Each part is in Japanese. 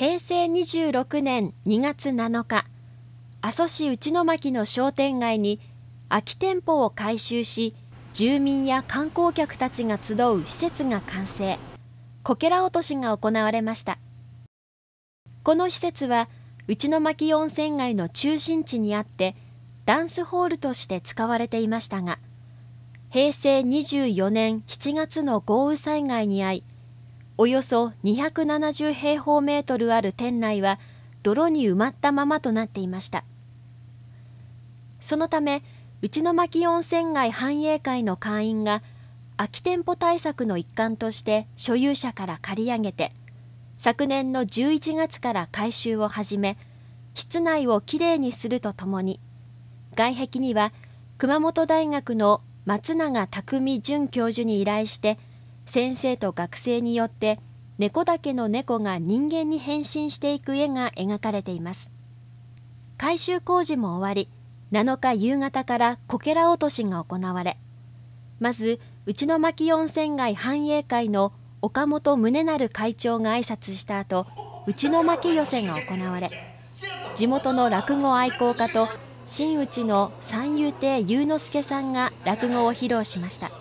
平成26年2月7日阿蘇市内巻の商店街に空き店舗を改修し住民や観光客たちが集う施設が完成こけら落としが行われましたこの施設は内巻温泉街の中心地にあってダンスホールとして使われていましたが平成24年7月の豪雨災害に遭いおよそ270平方メートルある店内は泥に埋まったままとなっていましたそのため内巻温泉街繁栄会の会員が空き店舗対策の一環として所有者から借り上げて昨年の11月から改修を始め室内をきれいにするとともに外壁には熊本大学の松永匠准教授に依頼して先生と学生によって猫だけの猫が人間に変身していく絵が描かれています改修工事も終わり7日夕方からこけら落としが行われまず内の巻温泉街繁栄会の岡本宗成会長が挨拶した後内の巻寄せが行われ地元の落語愛好家と新内の三遊亭雄之助さんが落語を披露しました。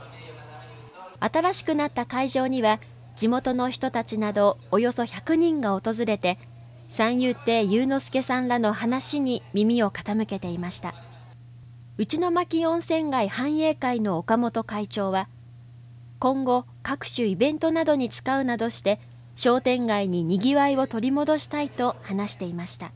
新しくなった会場には地元の人たちなどおよそ100人が訪れて三遊亭雄之助さんらの話に耳を傾けていました内の巻温泉街繁栄会の岡本会長は今後各種イベントなどに使うなどして商店街ににぎわいを取り戻したいと話していました